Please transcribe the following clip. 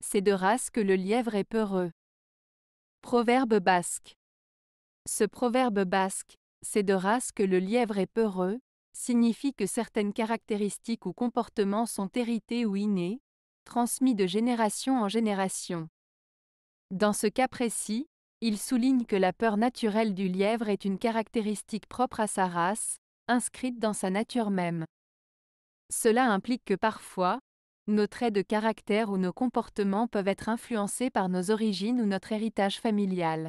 c'est de race que le lièvre est peureux. Proverbe basque. Ce proverbe basque, c'est de race que le lièvre est peureux, signifie que certaines caractéristiques ou comportements sont hérités ou innés, transmis de génération en génération. Dans ce cas précis, il souligne que la peur naturelle du lièvre est une caractéristique propre à sa race, inscrite dans sa nature même. Cela implique que parfois, nos traits de caractère ou nos comportements peuvent être influencés par nos origines ou notre héritage familial.